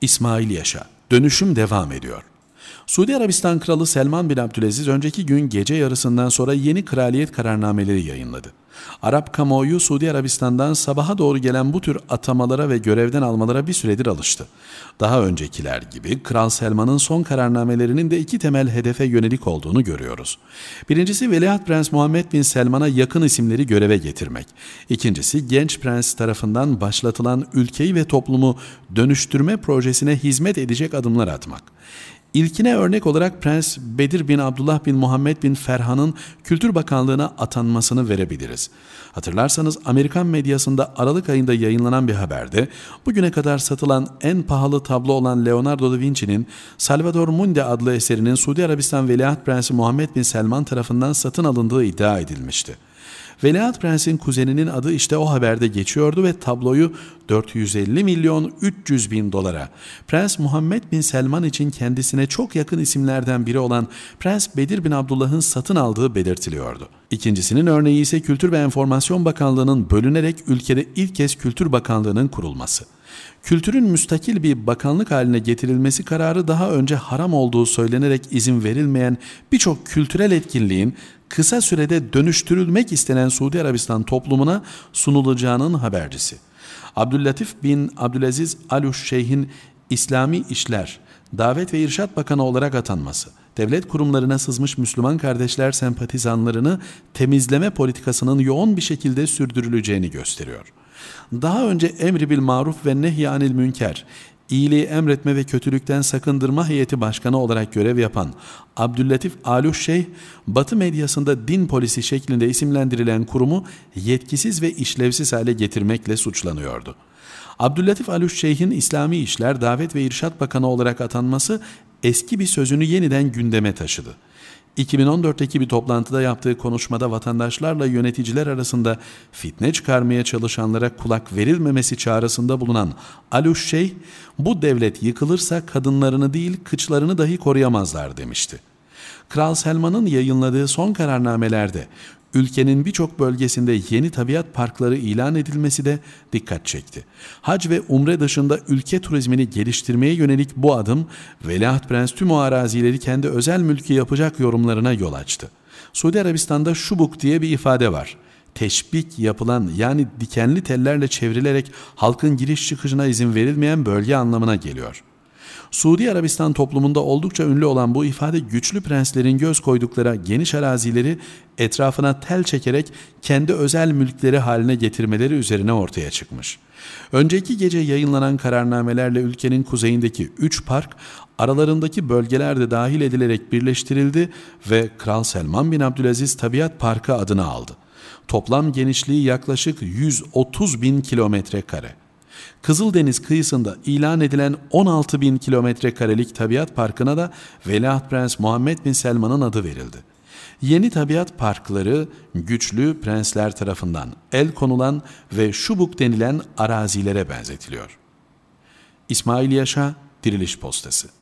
İsmail Yaşa. Dönüşüm devam ediyor. Suudi Arabistan Kralı Selman bin Abdülaziz önceki gün gece yarısından sonra yeni kraliyet kararnameleri yayınladı. Arap kamuoyu Suudi Arabistan'dan sabaha doğru gelen bu tür atamalara ve görevden almalara bir süredir alıştı. Daha öncekiler gibi Kral Selman'ın son kararnamelerinin de iki temel hedefe yönelik olduğunu görüyoruz. Birincisi Veliaht Prens Muhammed bin Selman'a yakın isimleri göreve getirmek. İkincisi genç prens tarafından başlatılan ülkeyi ve toplumu dönüştürme projesine hizmet edecek adımlar atmak. İlkine örnek olarak Prens Bedir bin Abdullah bin Muhammed bin Ferhan'ın Kültür Bakanlığı'na atanmasını verebiliriz. Hatırlarsanız Amerikan medyasında Aralık ayında yayınlanan bir haberde bugüne kadar satılan en pahalı tablo olan Leonardo da Vinci'nin Salvador Mundi adlı eserinin Suudi Arabistan Veliaht Prensi Muhammed bin Selman tarafından satın alındığı iddia edilmişti. Veliaht Prens'in kuzeninin adı işte o haberde geçiyordu ve tabloyu 450 milyon 300 bin dolara, Prens Muhammed bin Selman için kendisine çok yakın isimlerden biri olan Prens Bedir bin Abdullah'ın satın aldığı belirtiliyordu. İkincisinin örneği ise Kültür ve Enformasyon Bakanlığı'nın bölünerek ülkede ilk kez Kültür Bakanlığı'nın kurulması. Kültürün müstakil bir bakanlık haline getirilmesi kararı daha önce haram olduğu söylenerek izin verilmeyen birçok kültürel etkinliğin kısa sürede dönüştürülmek istenen Suudi Arabistan toplumuna sunulacağının habercisi. Abdüllatif bin Abdülaziz Aluş Şeyh'in İslami İşler, Davet ve İrşat Bakanı olarak atanması, devlet kurumlarına sızmış Müslüman kardeşler sempatizanlarını temizleme politikasının yoğun bir şekilde sürdürüleceğini gösteriyor. Daha önce emri bil maruf ve nehyanil münker, iyiliği emretme ve kötülükten sakındırma heyeti başkanı olarak görev yapan Abdüllatif Aluş Batı medyasında din polisi şeklinde isimlendirilen kurumu yetkisiz ve işlevsiz hale getirmekle suçlanıyordu. Abdüllatif Aluş İslami İşler, Davet ve İrşat Bakanı olarak atanması eski bir sözünü yeniden gündeme taşıdı. 2014'teki bir toplantıda yaptığı konuşmada vatandaşlarla yöneticiler arasında fitne çıkarmaya çalışanlara kulak verilmemesi çağrısında bulunan Aluş Şeyh, bu devlet yıkılırsa kadınlarını değil kıçlarını dahi koruyamazlar demişti. Kral Selman'ın yayınladığı son kararnamelerde Ülkenin birçok bölgesinde yeni tabiat parkları ilan edilmesi de dikkat çekti. Hac ve umre dışında ülke turizmini geliştirmeye yönelik bu adım, Veliaht Prens tüm o arazileri kendi özel mülkü yapacak yorumlarına yol açtı. Suudi Arabistan'da şubuk diye bir ifade var teşbik yapılan yani dikenli tellerle çevrilerek halkın giriş çıkışına izin verilmeyen bölge anlamına geliyor. Suudi Arabistan toplumunda oldukça ünlü olan bu ifade güçlü prenslerin göz koydukları geniş arazileri etrafına tel çekerek kendi özel mülkleri haline getirmeleri üzerine ortaya çıkmış. Önceki gece yayınlanan kararnamelerle ülkenin kuzeyindeki 3 park aralarındaki bölgeler de dahil edilerek birleştirildi ve Kral Selman bin Abdülaziz Tabiat Parkı adını aldı. Toplam genişliği yaklaşık 130 bin kilometre kare. Kızıldeniz kıyısında ilan edilen 16 bin kilometre karelik tabiat parkına da Veliaht Prens Muhammed bin Selman'ın adı verildi. Yeni tabiat parkları güçlü prensler tarafından el konulan ve şubuk denilen arazilere benzetiliyor. İsmail Yaşa, Diriliş Postası